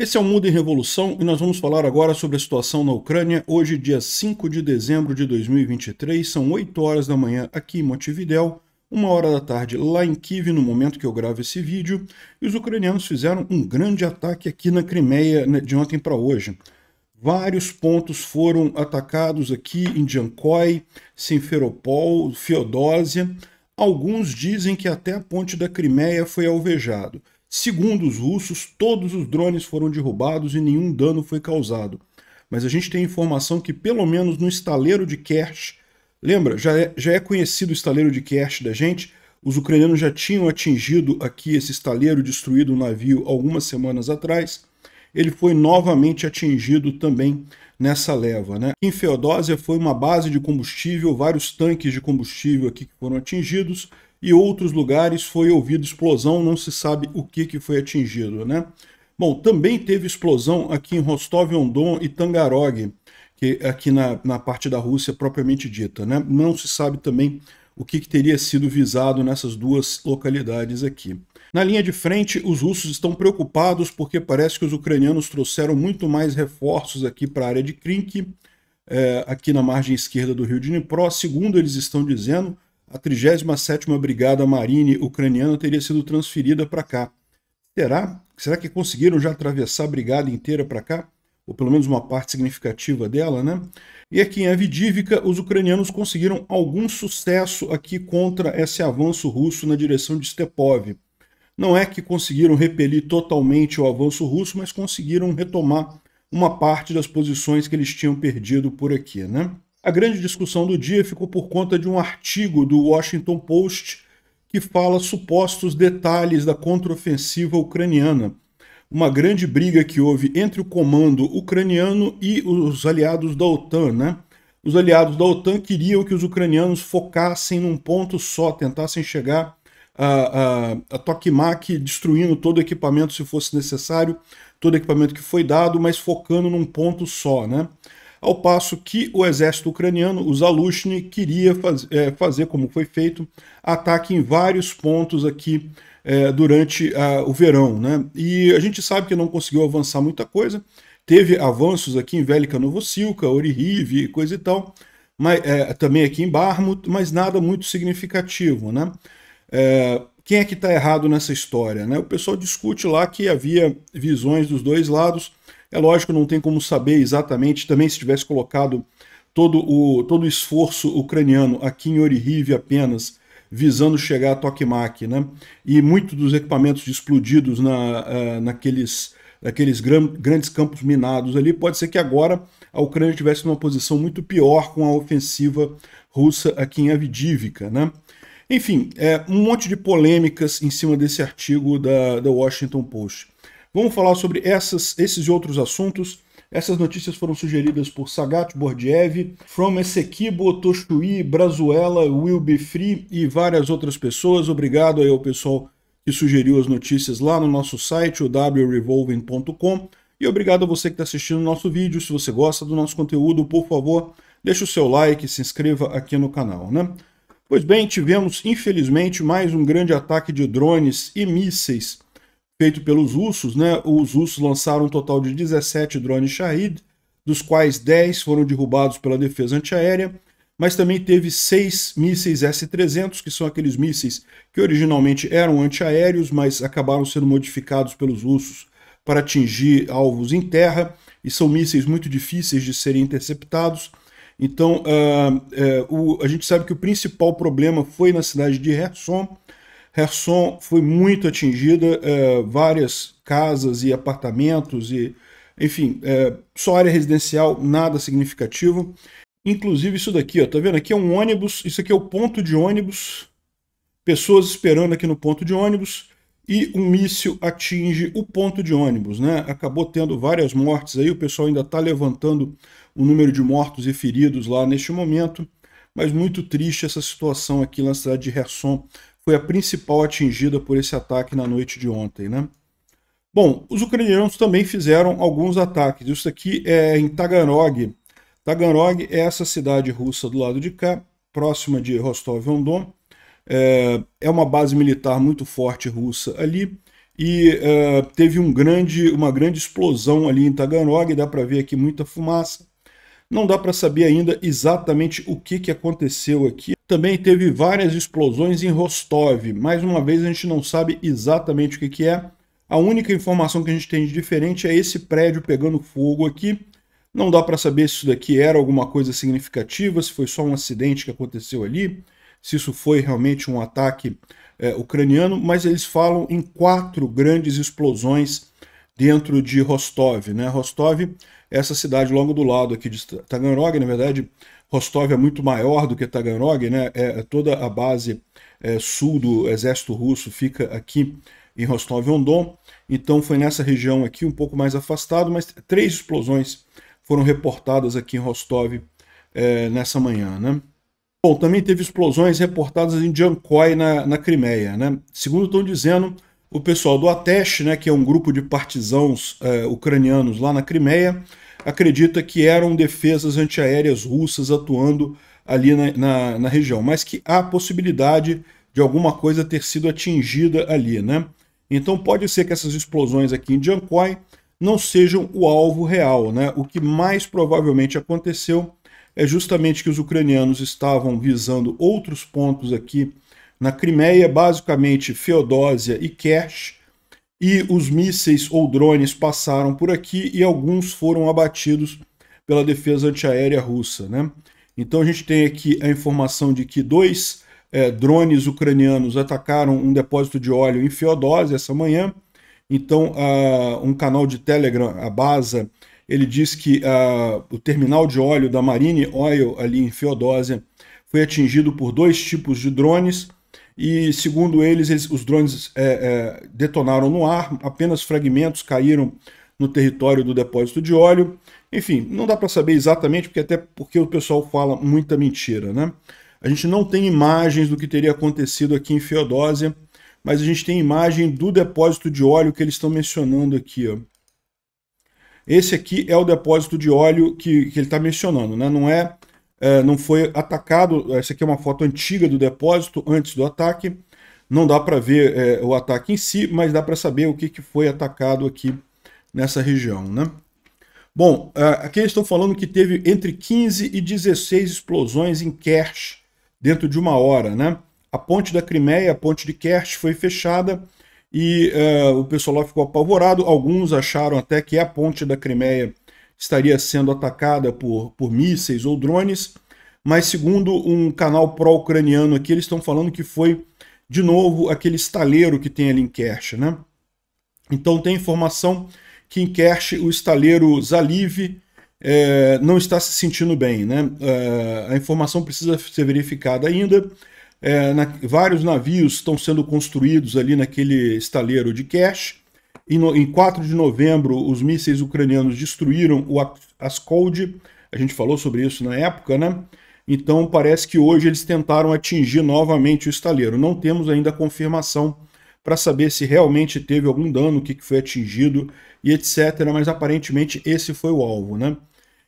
Esse é o Mundo em Revolução e nós vamos falar agora sobre a situação na Ucrânia. Hoje, dia 5 de dezembro de 2023, são 8 horas da manhã aqui em Montevidéu, 1 hora da tarde lá em Kiev, no momento que eu gravo esse vídeo. E os ucranianos fizeram um grande ataque aqui na Crimeia né, de ontem para hoje. Vários pontos foram atacados aqui em Jankoy, Simferopol, Feodósia. Alguns dizem que até a ponte da Crimeia foi alvejado. Segundo os russos, todos os drones foram derrubados e nenhum dano foi causado. Mas a gente tem informação que, pelo menos no estaleiro de Kerch, lembra, já é, já é conhecido o estaleiro de Kerch da gente, os ucranianos já tinham atingido aqui esse estaleiro, destruído o um navio algumas semanas atrás. Ele foi novamente atingido também nessa leva. Né? Em Feodósia foi uma base de combustível, vários tanques de combustível aqui que foram atingidos e outros lugares foi ouvida explosão, não se sabe o que, que foi atingido, né? Bom, também teve explosão aqui em Rostov-on-Don e Tangarog, que aqui na, na parte da Rússia propriamente dita, né? Não se sabe também o que, que teria sido visado nessas duas localidades aqui. Na linha de frente, os russos estão preocupados porque parece que os ucranianos trouxeram muito mais reforços aqui para a área de Krink, é, eh, aqui na margem esquerda do rio Dnipro. Segundo eles estão dizendo, a 37ª Brigada Marine ucraniana teria sido transferida para cá. Será? Será que conseguiram já atravessar a brigada inteira para cá? Ou pelo menos uma parte significativa dela, né? E aqui em Avdivka, os ucranianos conseguiram algum sucesso aqui contra esse avanço russo na direção de Stepov. Não é que conseguiram repelir totalmente o avanço russo, mas conseguiram retomar uma parte das posições que eles tinham perdido por aqui, né? A grande discussão do dia ficou por conta de um artigo do Washington Post que fala supostos detalhes da contraofensiva ucraniana. Uma grande briga que houve entre o comando ucraniano e os aliados da OTAN, né? Os aliados da OTAN queriam que os ucranianos focassem num ponto só, tentassem chegar a, a, a Tokimak destruindo todo o equipamento se fosse necessário, todo equipamento que foi dado, mas focando num ponto só, né? ao passo que o exército ucraniano, o Zalushny, queria faz, é, fazer, como foi feito, ataque em vários pontos aqui é, durante a, o verão. Né? E a gente sabe que não conseguiu avançar muita coisa, teve avanços aqui em Velika Novosilka, Orihiv, coisa e tal, mas, é, também aqui em Barmut, mas nada muito significativo. Né? É, quem é que está errado nessa história? Né? O pessoal discute lá que havia visões dos dois lados, é lógico, não tem como saber exatamente, também se tivesse colocado todo o, todo o esforço ucraniano aqui em Orihiv apenas, visando chegar a Tokmak, né? E muito dos equipamentos explodidos na, eh, naqueles, naqueles grandes campos minados ali, pode ser que agora a Ucrânia estivesse numa posição muito pior com a ofensiva russa aqui em Avidivka, né? Enfim, é, um monte de polêmicas em cima desse artigo da, da Washington Post. Vamos falar sobre essas, esses e outros assuntos. Essas notícias foram sugeridas por Sagat Bordiev, From Essequibo, Toshui, Brazuela, Will Be Free e várias outras pessoas. Obrigado aí ao pessoal que sugeriu as notícias lá no nosso site, o wrevolving.com. E obrigado a você que está assistindo o nosso vídeo. Se você gosta do nosso conteúdo, por favor, deixe o seu like e se inscreva aqui no canal, né? Pois bem, tivemos infelizmente mais um grande ataque de drones e mísseis feito pelos russos, né? Os russos lançaram um total de 17 drones Shahid, dos quais 10 foram derrubados pela defesa antiaérea, mas também teve seis mísseis S-300, que são aqueles mísseis que originalmente eram antiaéreos, mas acabaram sendo modificados pelos russos para atingir alvos em terra, e são mísseis muito difíceis de serem interceptados. Então, uh, uh, o, a gente sabe que o principal problema foi na cidade de Kherson, Herson foi muito atingida, é, várias casas e apartamentos e, enfim, é, só área residencial, nada significativo. Inclusive isso daqui, ó, tá vendo? Aqui é um ônibus, isso aqui é o ponto de ônibus, pessoas esperando aqui no ponto de ônibus e um míssil atinge o ponto de ônibus, né? Acabou tendo várias mortes aí, o pessoal ainda está levantando o número de mortos e feridos lá neste momento, mas muito triste essa situação aqui na cidade de Herson, foi a principal atingida por esse ataque na noite de ontem, né? Bom, os ucranianos também fizeram alguns ataques. Isso aqui é em Taganrog. Taganrog é essa cidade russa do lado de cá, próxima de Rostov-on-Don. É, é uma base militar muito forte russa ali e é, teve um grande, uma grande explosão ali em Taganrog, dá para ver aqui muita fumaça. Não dá para saber ainda exatamente o que, que aconteceu aqui. Também teve várias explosões em Rostov. Mais uma vez, a gente não sabe exatamente o que, que é. A única informação que a gente tem de diferente é esse prédio pegando fogo aqui. Não dá para saber se isso daqui era alguma coisa significativa, se foi só um acidente que aconteceu ali, se isso foi realmente um ataque é, ucraniano, mas eles falam em quatro grandes explosões dentro de Rostov. Né? Rostov é essa cidade logo do lado aqui de Taganrog, na verdade, Rostov é muito maior do que Taganrog, né? É, é toda a base é, sul do exército russo fica aqui em Rostov-on-Don, então foi nessa região aqui, um pouco mais afastado, mas três explosões foram reportadas aqui em Rostov é, nessa manhã, né? Bom, também teve explosões reportadas em Jankoy, na, na Crimeia, né? Segundo estão dizendo, o pessoal do Atesh, né, que é um grupo de partisãos é, ucranianos lá na Crimeia, acredita que eram defesas antiaéreas russas atuando ali na, na, na, região, mas que há possibilidade de alguma coisa ter sido atingida ali, né? Então pode ser que essas explosões aqui em Jankoi não sejam o alvo real, né? O que mais provavelmente aconteceu é justamente que os ucranianos estavam visando outros pontos aqui na Crimeia, basicamente Feodósia e Kersh, e os mísseis ou drones passaram por aqui e alguns foram abatidos pela defesa antiaérea russa. Né? Então a gente tem aqui a informação de que dois é, drones ucranianos atacaram um depósito de óleo em Feodósia essa manhã. Então um canal de Telegram, a Baza, ele diz que o terminal de óleo da Marine Oil ali em Feodósia foi atingido por dois tipos de drones e, segundo eles, eles os drones é, é, detonaram no ar, apenas fragmentos caíram no território do depósito de óleo. Enfim, não dá para saber exatamente, porque até porque o pessoal fala muita mentira, né? A gente não tem imagens do que teria acontecido aqui em Feodósia, mas a gente tem imagem do depósito de óleo que eles estão mencionando aqui. Ó. Esse aqui é o depósito de óleo que, que ele está mencionando, né? não é é, não foi atacado. Essa aqui é uma foto antiga do depósito, antes do ataque. Não dá para ver é, o ataque em si, mas dá para saber o que, que foi atacado aqui nessa região. Né? Bom, é, aqui eles estão falando que teve entre 15 e 16 explosões em Kerch dentro de uma hora. Né? A ponte da Crimeia, a ponte de Kerch, foi fechada e uh, o pessoal lá ficou apavorado. Alguns acharam até que é a ponte da Crimeia estaria sendo atacada por, por mísseis ou drones, mas segundo um canal pró-ucraniano aqui, eles estão falando que foi, de novo, aquele estaleiro que tem ali em Kerch, né? Então tem informação que em Kerch o estaleiro Zaliv é, não está se sentindo bem, né? É, a informação precisa ser verificada ainda. É, na, vários navios estão sendo construídos ali naquele estaleiro de Kerch em, no, em 4 de novembro, os mísseis ucranianos destruíram o Askold. A gente falou sobre isso na época, né? Então parece que hoje eles tentaram atingir novamente o estaleiro. Não temos ainda confirmação para saber se realmente teve algum dano, o que, que foi atingido e etc. Mas aparentemente esse foi o alvo, né?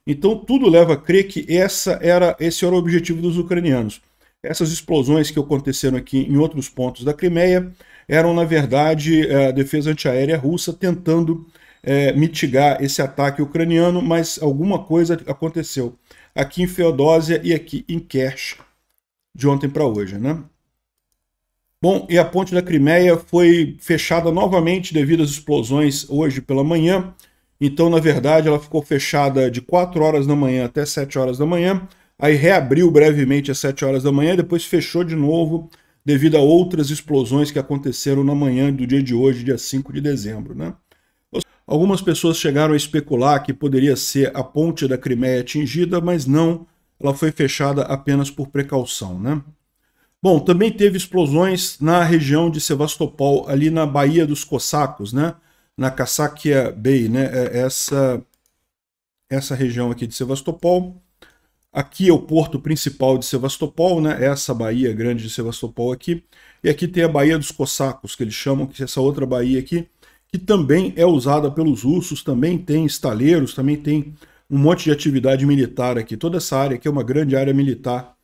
Então tudo leva a crer que essa era, esse era o objetivo dos ucranianos. Essas explosões que aconteceram aqui em outros pontos da Crimeia eram, na verdade, é, a defesa antiaérea russa tentando é, mitigar esse ataque ucraniano, mas alguma coisa aconteceu aqui em Feodósia e aqui em Kersh, de ontem para hoje. Né? Bom, e a ponte da Crimeia foi fechada novamente devido às explosões hoje pela manhã. Então, na verdade, ela ficou fechada de 4 horas da manhã até 7 horas da manhã. Aí reabriu brevemente às 7 horas da manhã, depois fechou de novo devido a outras explosões que aconteceram na manhã do dia de hoje, dia 5 de dezembro. Né? Algumas pessoas chegaram a especular que poderia ser a ponte da Crimeia atingida, mas não, ela foi fechada apenas por precaução. Né? Bom, também teve explosões na região de Sevastopol, ali na Baía dos Cossacos, né? na Kassakia Bay, né? É essa, essa região aqui de Sevastopol. Aqui é o porto principal de Sevastopol, né? essa baía grande de Sevastopol aqui. E aqui tem a Baía dos Cossacos, que eles chamam, que é essa outra baía aqui, que também é usada pelos russos, também tem estaleiros, também tem um monte de atividade militar aqui. Toda essa área aqui é uma grande área militar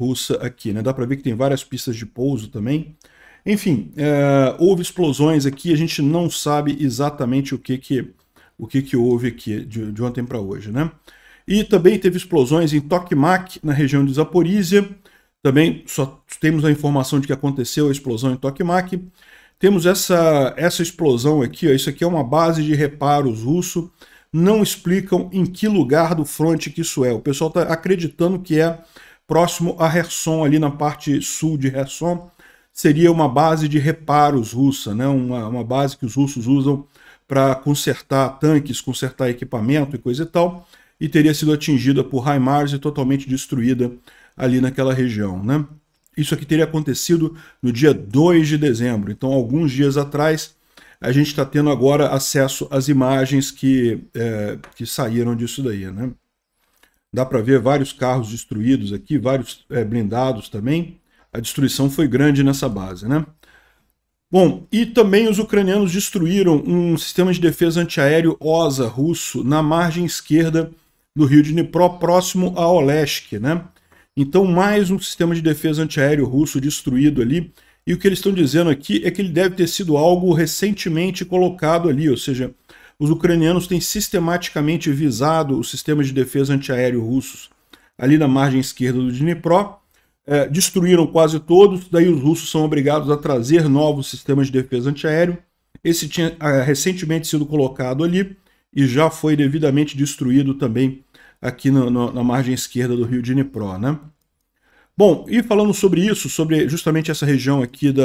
russa aqui. Né? Dá para ver que tem várias pistas de pouso também. Enfim, é, houve explosões aqui, a gente não sabe exatamente o que, que, o que, que houve aqui de, de ontem para hoje. né? E também teve explosões em Tokmak, na região de Zaporizhia. Também só temos a informação de que aconteceu a explosão em Tokmak. Temos essa, essa explosão aqui, ó, isso aqui é uma base de reparos russo. Não explicam em que lugar do fronte que isso é. O pessoal está acreditando que é próximo a Kherson, ali na parte sul de Kherson. Seria uma base de reparos russa, né? uma, uma base que os russos usam para consertar tanques, consertar equipamento e coisa e tal e teria sido atingida por Haimars e totalmente destruída ali naquela região. Né? Isso aqui teria acontecido no dia 2 de dezembro, então alguns dias atrás a gente está tendo agora acesso às imagens que, é, que saíram disso daí. Né? Dá para ver vários carros destruídos aqui, vários é, blindados também. A destruição foi grande nessa base. Né? Bom, e também os ucranianos destruíram um sistema de defesa antiaéreo OSA russo na margem esquerda do rio Dnipro, próximo a Olesk, né? Então, mais um sistema de defesa antiaéreo russo destruído ali. E o que eles estão dizendo aqui é que ele deve ter sido algo recentemente colocado ali, ou seja, os ucranianos têm sistematicamente visado os sistemas de defesa antiaéreo russos ali na margem esquerda do Dnipro, é, destruíram quase todos, daí os russos são obrigados a trazer novos sistemas de defesa antiaéreo. Esse tinha é, recentemente sido colocado ali, e já foi devidamente destruído também aqui no, no, na margem esquerda do rio Dnipro, né? Bom, e falando sobre isso, sobre justamente essa região aqui da,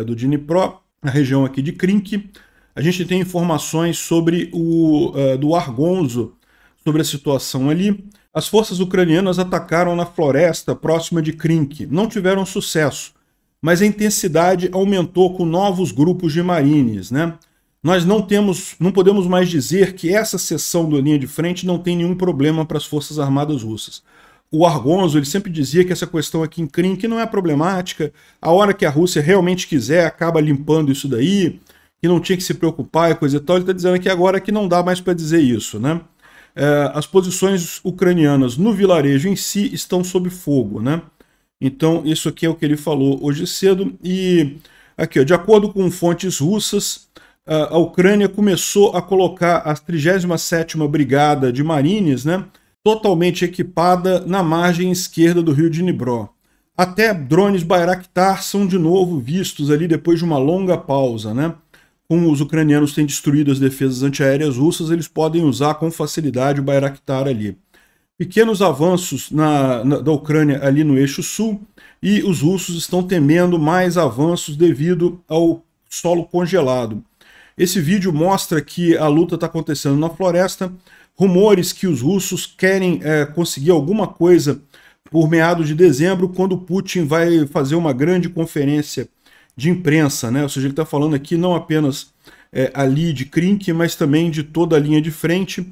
eh, do Dnipro, a região aqui de Krink, a gente tem informações sobre o eh, do Argonzo, sobre a situação ali. As forças ucranianas atacaram na floresta próxima de Krink, não tiveram sucesso, mas a intensidade aumentou com novos grupos de marines, né? nós não temos, não podemos mais dizer que essa seção do linha de frente não tem nenhum problema para as Forças Armadas Russas. O Argonzo ele sempre dizia que essa questão aqui em Crim que não é problemática, a hora que a Rússia realmente quiser acaba limpando isso daí, que não tinha que se preocupar e coisa e tal. Ele está dizendo que agora que não dá mais para dizer isso, né? É, as posições ucranianas no vilarejo em si estão sob fogo, né? Então isso aqui é o que ele falou hoje cedo e aqui, ó, de acordo com fontes russas, a Ucrânia começou a colocar a 37ª Brigada de Marines, né, totalmente equipada na margem esquerda do rio Dnipro. Até drones Bayraktar são de novo vistos ali depois de uma longa pausa, né? Como os ucranianos têm destruído as defesas antiaéreas russas, eles podem usar com facilidade o Bayraktar ali. Pequenos avanços na, na, da Ucrânia ali no eixo sul e os russos estão temendo mais avanços devido ao solo congelado. Esse vídeo mostra que a luta está acontecendo na floresta, rumores que os russos querem é, conseguir alguma coisa por meados de dezembro, quando Putin vai fazer uma grande conferência de imprensa, né? Ou seja, ele está falando aqui não apenas é, ali de Krink, mas também de toda a linha de frente,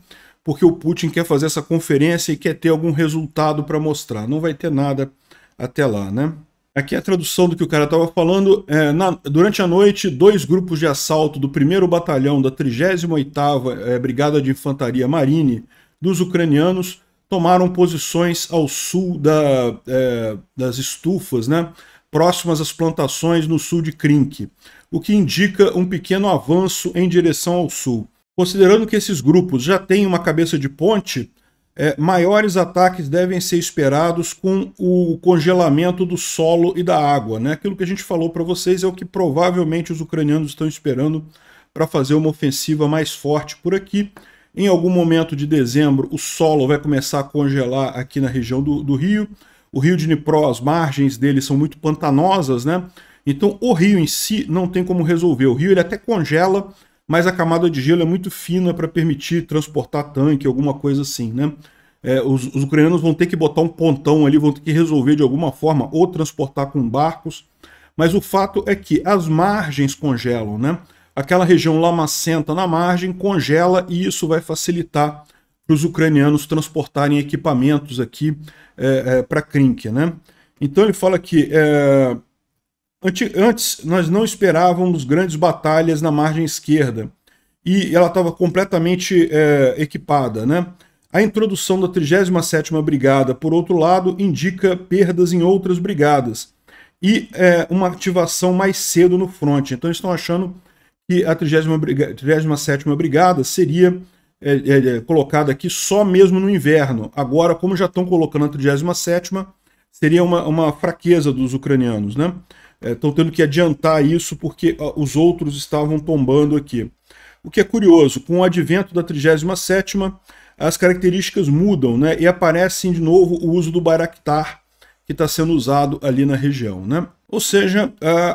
porque o Putin quer fazer essa conferência e quer ter algum resultado para mostrar. Não vai ter nada até lá, né? Aqui é a tradução do que o cara estava falando é, na, durante a noite, dois grupos de assalto do 1 Batalhão da 38ª é, Brigada de Infantaria Marine dos ucranianos tomaram posições ao sul da, é, das estufas, né, próximas às plantações no sul de Krink, o que indica um pequeno avanço em direção ao sul. Considerando que esses grupos já têm uma cabeça de ponte, é, maiores ataques devem ser esperados com o congelamento do solo e da água. Né? Aquilo que a gente falou para vocês é o que provavelmente os ucranianos estão esperando para fazer uma ofensiva mais forte por aqui. Em algum momento de dezembro, o solo vai começar a congelar aqui na região do, do rio. O rio de Dnipro, as margens dele são muito pantanosas, né? Então o rio em si não tem como resolver. O rio ele até congela, mas a camada de gelo é muito fina para permitir transportar tanque, alguma coisa assim, né? É, os, os, ucranianos vão ter que botar um pontão ali, vão ter que resolver de alguma forma, ou transportar com barcos. Mas o fato é que as margens congelam, né? Aquela região lamacenta na margem congela e isso vai facilitar para os ucranianos transportarem equipamentos aqui é, é, para Krink, né? Então ele fala que é, Antes, nós não esperávamos grandes batalhas na margem esquerda e ela estava completamente é, equipada. Né? A introdução da 37ª Brigada, por outro lado, indica perdas em outras brigadas e é, uma ativação mais cedo no fronte. Então estão achando que a 37ª Brigada seria é, é, é, colocada aqui só mesmo no inverno. Agora, como já estão colocando a 37ª, seria uma, uma fraqueza dos ucranianos, né? estão é, tendo que adiantar isso porque ó, os outros estavam tombando aqui. O que é curioso, com o advento da 37ª, as características mudam né, e aparecem de novo o uso do Bayraktar que está sendo usado ali na região. Né? Ou seja,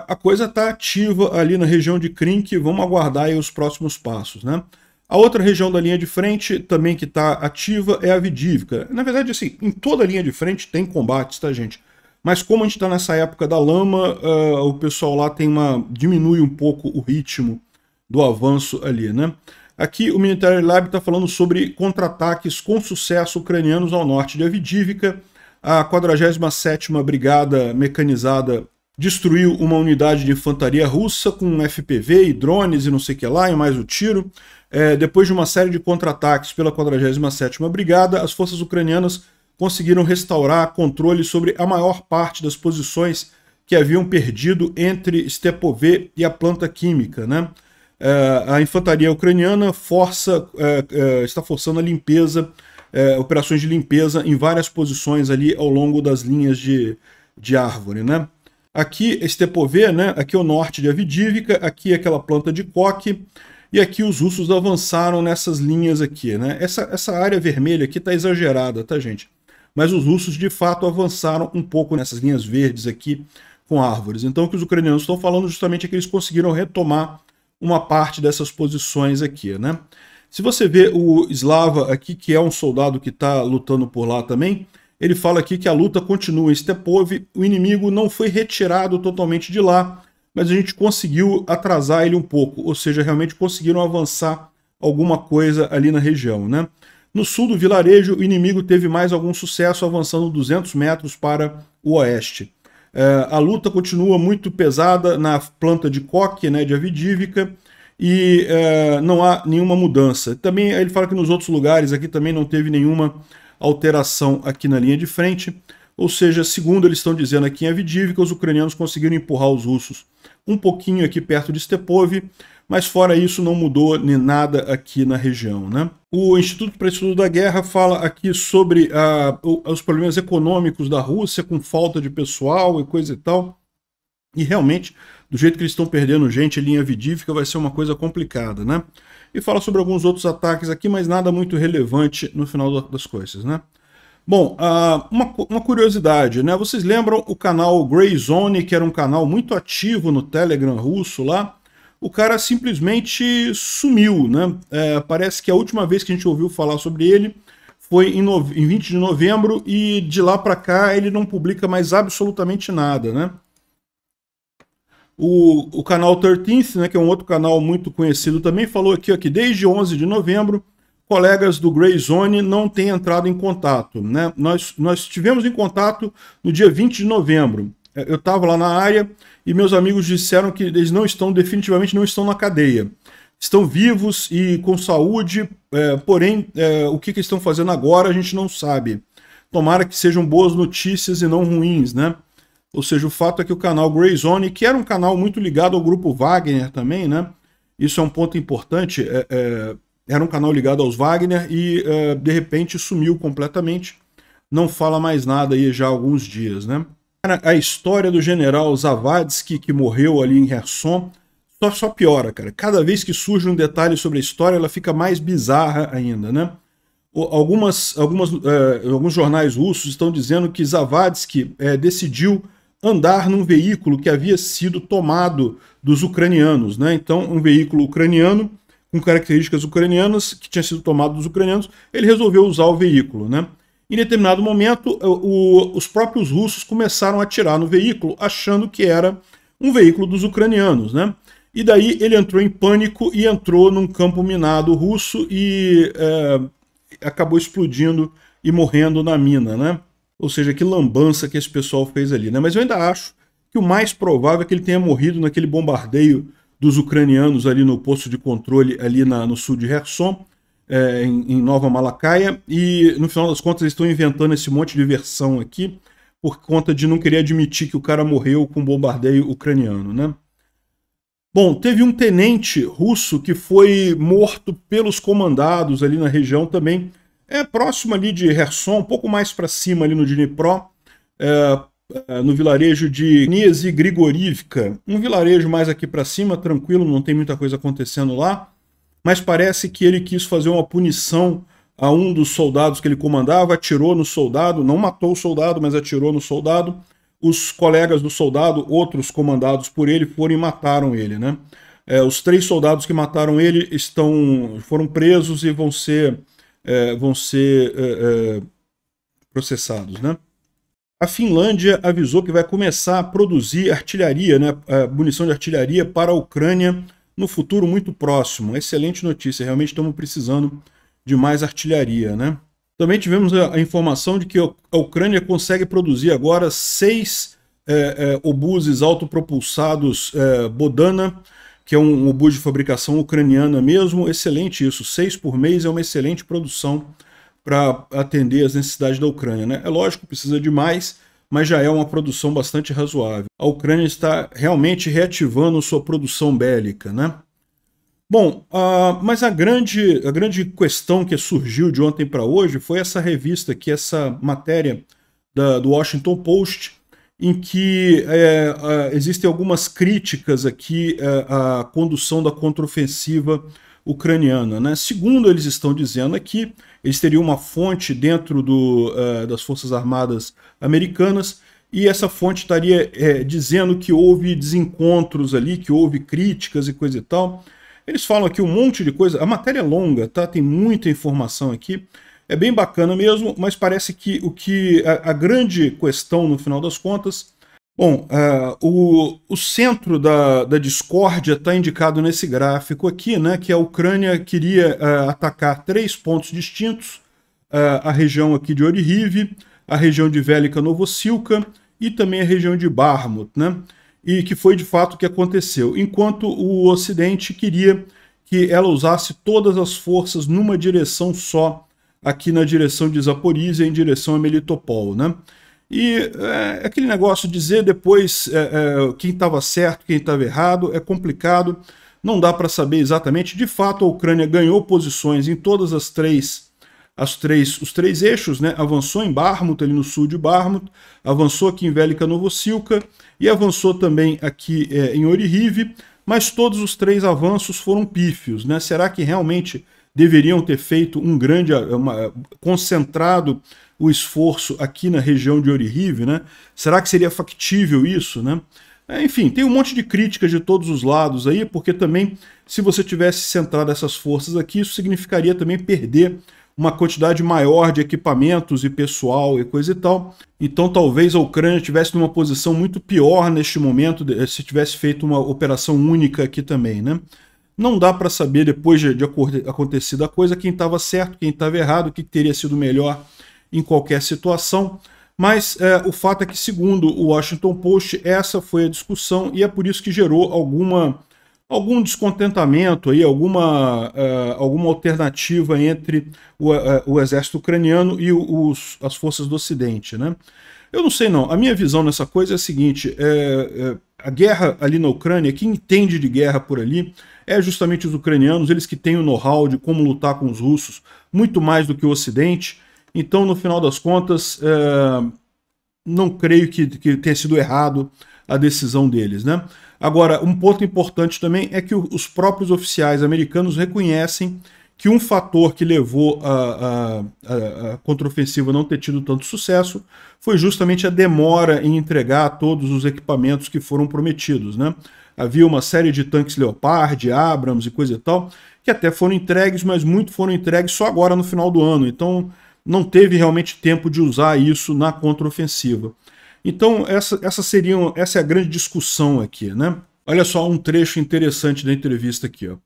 a, coisa está ativa ali na região de Krink, vamos aguardar os próximos passos. Né? A outra região da linha de frente também que está ativa é a Vidívica. Na verdade, assim, em toda a linha de frente tem combates, tá, gente? Mas como a gente está nessa época da lama, uh, o pessoal lá tem uma diminui um pouco o ritmo do avanço ali, né? Aqui o Military Lab está falando sobre contra-ataques com sucesso ucranianos ao norte de Avidivka. A 47ª Brigada Mecanizada destruiu uma unidade de infantaria russa com FPV e drones e não sei o que lá, e mais o tiro. É, depois de uma série de contra-ataques pela 47ª Brigada, as forças ucranianas conseguiram restaurar controle sobre a maior parte das posições que haviam perdido entre Stepové e a planta química. Né? É, a infantaria ucraniana força, é, é, está forçando a limpeza, operações de limpeza em várias posições ali ao longo das linhas de, de árvore. Né? Aqui Stepové, né? aqui é o norte de Avidívica, aqui é aquela planta de coque, e aqui os russos avançaram nessas linhas aqui. Né? Essa, essa área vermelha aqui está exagerada, tá gente? mas os russos de fato avançaram um pouco nessas linhas verdes aqui com árvores. Então o que os ucranianos estão falando justamente é que eles conseguiram retomar uma parte dessas posições aqui, né? Se você vê o Slava aqui, que é um soldado que está lutando por lá também, ele fala aqui que a luta continua em Stepov, é o inimigo não foi retirado totalmente de lá, mas a gente conseguiu atrasar ele um pouco, ou seja, realmente conseguiram avançar alguma coisa ali na região, né? No sul do vilarejo, o inimigo teve mais algum sucesso, avançando 200 metros para o oeste. É, a luta continua muito pesada na planta de coque, né, de avidívica, e é, não há nenhuma mudança. Também ele fala que nos outros lugares aqui também não teve nenhuma alteração aqui na linha de frente. Ou seja, segundo eles estão dizendo aqui em Avidívka, os ucranianos conseguiram empurrar os russos um pouquinho aqui perto de Stepov mas fora isso não mudou nem nada aqui na região. Né? O Instituto para Estudo da Guerra fala aqui sobre ah, os problemas econômicos da Rússia, com falta de pessoal e coisa e tal. E realmente, do jeito que eles estão perdendo gente, linha vidífica vai ser uma coisa complicada, né? E fala sobre alguns outros ataques aqui, mas nada muito relevante no final das coisas, né? Bom, ah, uma, curiosidade, né? Vocês lembram o canal Grey Zone, que era um canal muito ativo no Telegram russo lá? o cara simplesmente sumiu, né? É, parece que a última vez que a gente ouviu falar sobre ele foi em, em 20 de novembro e de lá para cá ele não publica mais absolutamente nada, né? O, o canal 13th, né, que é um outro canal muito conhecido também, falou aqui ó, que desde 11 de novembro colegas do Grey Zone não têm entrado em contato. Né? Nós, nós tivemos em contato no dia 20 de novembro. É, eu estava lá na área e meus amigos disseram que eles não estão, definitivamente não estão na cadeia. Estão vivos e com saúde, é, porém, é, o que, que estão fazendo agora a gente não sabe. Tomara que sejam boas notícias e não ruins, né? Ou seja, o fato é que o canal Grey Zone, que era um canal muito ligado ao grupo Wagner também, né? Isso é um ponto importante. É, é era um canal ligado aos Wagner e é, de repente sumiu completamente. Não fala mais nada aí já há alguns dias, né? Cara, a história do general Zavadsky que morreu ali em Kherson, só, só piora, cara. Cada vez que surge um detalhe sobre a história, ela fica mais bizarra ainda, né? Algumas, algumas, uh, alguns jornais russos estão dizendo que Zavadsky uh, eh, decidiu andar num veículo que havia sido tomado dos ucranianos, né? Então, um veículo ucraniano com características ucranianas que tinha sido tomado dos ucranianos, ele resolveu usar o veículo, né? Em determinado momento, o, os próprios russos começaram a atirar no veículo, achando que era um veículo dos ucranianos, né? E daí ele entrou em pânico e entrou num campo minado russo e é, acabou explodindo e morrendo na mina, né? Ou seja, que lambança que esse pessoal fez ali, né? Mas eu ainda acho que o mais provável é que ele tenha morrido naquele bombardeio dos ucranianos ali no posto de controle ali na, no sul de Kherson, é, em, em, Nova Malacaia, e no final das contas eles estão inventando esse monte de versão aqui por conta de não querer admitir que o cara morreu com um bombardeio ucraniano, né? Bom, teve um tenente russo que foi morto pelos comandados ali na região também, é próximo ali de Herson, um pouco mais para cima ali no Dnipro, é, é no vilarejo de Niesi Grigorivka, um vilarejo mais aqui para cima, tranquilo, não tem muita coisa acontecendo lá mas parece que ele quis fazer uma punição a um dos soldados que ele comandava, atirou no soldado, não matou o soldado, mas atirou no soldado. Os colegas do soldado, outros comandados por ele, foram e mataram ele, né? É, os três soldados que mataram ele estão foram presos e vão ser é, vão ser é, é processados, né? A Finlândia avisou que vai começar a produzir artilharia, né, é, munição de artilharia para a Ucrânia no futuro muito próximo. Excelente notícia, realmente estamos precisando de mais artilharia, né? Também tivemos a informação de que a Ucrânia consegue produzir agora seis é, é, obuses autopropulsados é, Bodana, que é um, um obus de fabricação ucraniana mesmo. Excelente isso, seis por mês é uma excelente produção para atender as necessidades da Ucrânia. Né? É lógico, precisa de mais, mas já é uma produção bastante razoável. A Ucrânia está realmente reativando sua produção bélica, né? Bom, uh, mas a grande, a grande questão que surgiu de ontem para hoje foi essa revista aqui, é essa matéria da, do Washington Post, em que é, uh, existem algumas críticas aqui uh, à condução da contraofensiva ucraniana. Né? Segundo eles estão dizendo aqui, é eles teriam uma fonte dentro do, uh, das Forças Armadas Americanas e essa fonte estaria é, dizendo que houve desencontros ali, que houve críticas e coisa e tal. Eles falam aqui um monte de coisa. A matéria é longa, tá? Tem muita informação aqui. É bem bacana mesmo, mas parece que o que a, a grande questão no final das contas Bom, uh, o, o, centro da, da discórdia está indicado nesse gráfico aqui, né, que a Ucrânia queria uh, atacar três pontos distintos, uh, a região aqui de Orihiv, a região de Velika Novosilka e também a região de Barmut, né, e que foi de fato o que aconteceu, enquanto o Ocidente queria que ela usasse todas as forças numa direção só, aqui na direção de Zaporizhia, em direção a Melitopol, né, e é, é, aquele negócio de dizer depois é, é, quem estava certo, quem estava errado, é complicado, não dá para saber exatamente. De fato, a Ucrânia ganhou posições em todas as três, as três os três eixos, né? avançou em Barmut, ali no sul de Barmut, avançou aqui em Vélica Novosilka e avançou também aqui é, em Orihive, mas todos os três avanços foram pífios. Né? Será que realmente deveriam ter feito um grande, uma, concentrado o esforço aqui na região de Orihive, né? Será que seria factível isso, né? É, enfim, tem um monte de críticas de todos os lados aí, porque também, se você tivesse centrado essas forças aqui, isso significaria também perder uma quantidade maior de equipamentos e pessoal e coisa e tal. Então, talvez a Ucrânia estivesse numa posição muito pior neste momento se tivesse feito uma operação única aqui também, né? Não dá para saber, depois de, de acontecida a coisa, quem estava certo, quem estava errado, o que teria sido melhor em qualquer situação. Mas é, o fato é que, segundo o Washington Post, essa foi a discussão e é por isso que gerou alguma, algum descontentamento, aí, alguma, uh, alguma alternativa entre o, uh, o exército ucraniano e os, as forças do Ocidente. Né? Eu não sei, não. A minha visão nessa coisa é a seguinte: é, é, a guerra ali na Ucrânia, quem entende de guerra por ali é justamente os ucranianos, eles que têm o know-how de como lutar com os russos, muito mais do que o Ocidente. Então, no final das contas, é, não creio que, que tenha sido errado a decisão deles. Né? Agora, um ponto importante também é que os próprios oficiais americanos reconhecem que um fator que levou a, a, a contraofensiva não ter tido tanto sucesso foi justamente a demora em entregar todos os equipamentos que foram prometidos. Né? Havia uma série de tanques Leopard, Abrams e coisa e tal, que até foram entregues, mas muito foram entregues só agora no final do ano. Então, não teve realmente tempo de usar isso na contraofensiva. Então, essa, essa, seria, essa é a grande discussão aqui, né? Olha só um trecho interessante da entrevista aqui. Ó.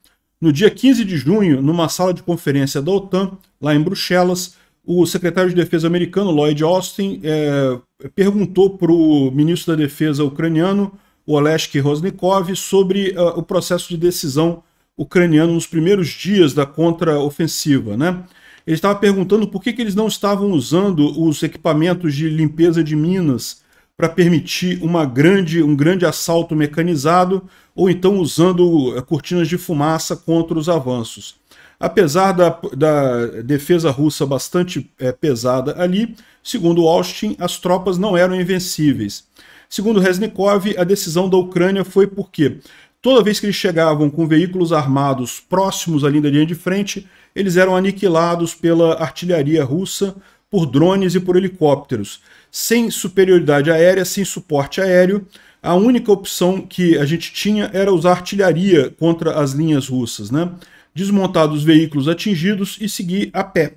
No dia 15 de junho, numa sala de conferência da OTAN, lá em Bruxelas, o secretário de Defesa americano, Lloyd Austin, é, perguntou para o ministro da Defesa ucraniano, Olesk Rosnikov, sobre uh, o processo de decisão ucraniano nos primeiros dias da contraofensiva. Né? Ele estava perguntando por que, que eles não estavam usando os equipamentos de limpeza de minas para permitir uma grande, um grande assalto mecanizado ou então usando eh, cortinas de fumaça contra os avanços. Apesar da, da defesa russa bastante é, pesada ali, segundo Austin, as tropas não eram invencíveis. Segundo Reznikov, a decisão da Ucrânia foi porque toda vez que eles chegavam com veículos armados próximos à linha de frente, eles eram aniquilados pela artilharia russa, por drones e por helicópteros. Sem superioridade aérea, sem suporte aéreo, a única opção que a gente tinha era usar artilharia contra as linhas russas, né? desmontar os veículos atingidos e seguir a pé.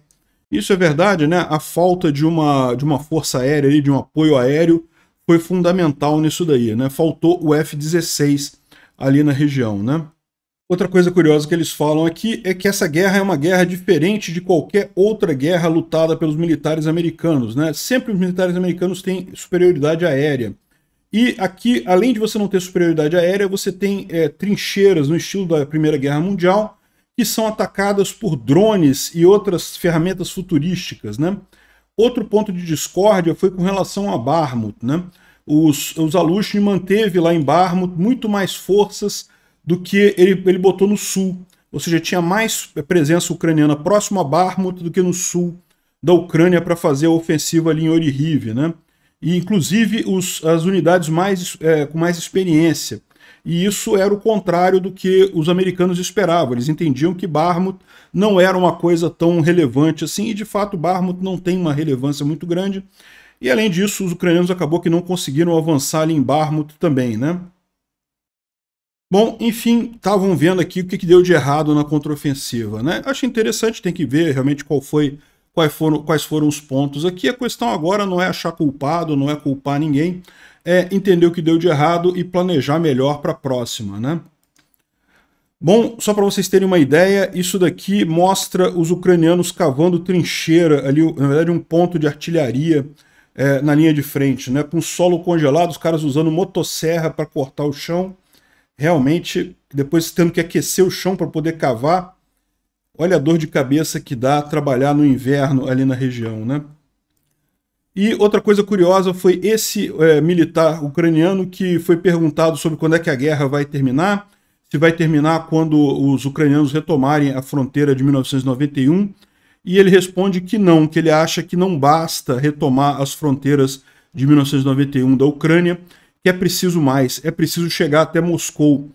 Isso é verdade, né? A falta de uma, de uma força aérea, de um apoio aéreo, foi fundamental nisso daí, né? Faltou o F-16 ali na região, né? Outra coisa curiosa que eles falam aqui é que essa guerra é uma guerra diferente de qualquer outra guerra lutada pelos militares americanos, né? Sempre os militares americanos têm superioridade aérea. E aqui, além de você não ter superioridade aérea, você tem é, trincheiras no estilo da Primeira Guerra Mundial que são atacadas por drones e outras ferramentas futurísticas, né? Outro ponto de discórdia foi com relação a Barmut, né? Os, os manteve lá em Barmut muito mais forças do que ele, ele botou no sul. Ou seja, tinha mais presença ucraniana próximo a Bakhmut do que no sul da Ucrânia para fazer a ofensiva ali em Orihiv, né? E inclusive os, as unidades mais, é, com mais experiência. E isso era o contrário do que os americanos esperavam. Eles entendiam que Barmut não era uma coisa tão relevante assim, e de fato Barmut não tem uma relevância muito grande. E além disso, os ucranianos acabou que não conseguiram avançar ali em Barmut também, né? Bom, enfim, estavam vendo aqui o que, que deu de errado na contraofensiva, né? Acho interessante, tem que ver realmente qual foi, quais foram, quais foram os pontos aqui. A questão agora não é achar culpado, não é culpar ninguém, é entender o que deu de errado e planejar melhor para a próxima, né? Bom, só para vocês terem uma ideia, isso daqui mostra os ucranianos cavando trincheira ali, na verdade um ponto de artilharia é, na linha de frente, né? Com solo congelado, os caras usando motosserra para cortar o chão realmente, depois tendo que aquecer o chão para poder cavar, olha a dor de cabeça que dá trabalhar no inverno ali na região, né? E outra coisa curiosa foi esse é, militar ucraniano que foi perguntado sobre quando é que a guerra vai terminar, se vai terminar quando os ucranianos retomarem a fronteira de 1991, e ele responde que não, que ele acha que não basta retomar as fronteiras de 1991 da Ucrânia, que é preciso mais, é preciso chegar até Moscou.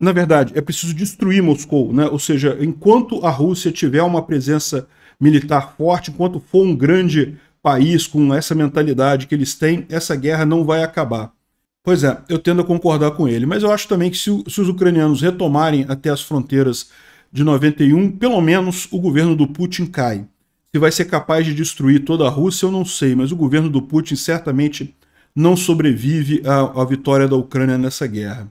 Na verdade, é preciso destruir Moscou, né? ou seja, enquanto a Rússia tiver uma presença militar forte, enquanto for um grande país com essa mentalidade que eles têm, essa guerra não vai acabar. Pois é, eu tendo a concordar com ele, mas eu acho também que se, se os ucranianos retomarem até as fronteiras de 91, pelo menos o governo do Putin cai. Se vai ser capaz de destruir toda a Rússia, eu não sei, mas o governo do Putin certamente não sobrevive à, à vitória da Ucrânia nessa guerra.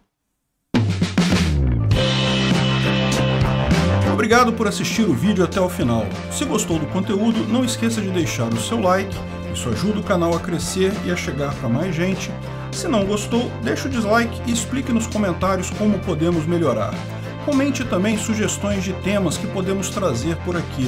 Obrigado por assistir o vídeo até o final. Se gostou do conteúdo, não esqueça de deixar o seu like, isso ajuda o canal a crescer e a chegar para mais gente. Se não gostou, deixe o dislike e explique nos comentários como podemos melhorar. Comente também sugestões de temas que podemos trazer por aqui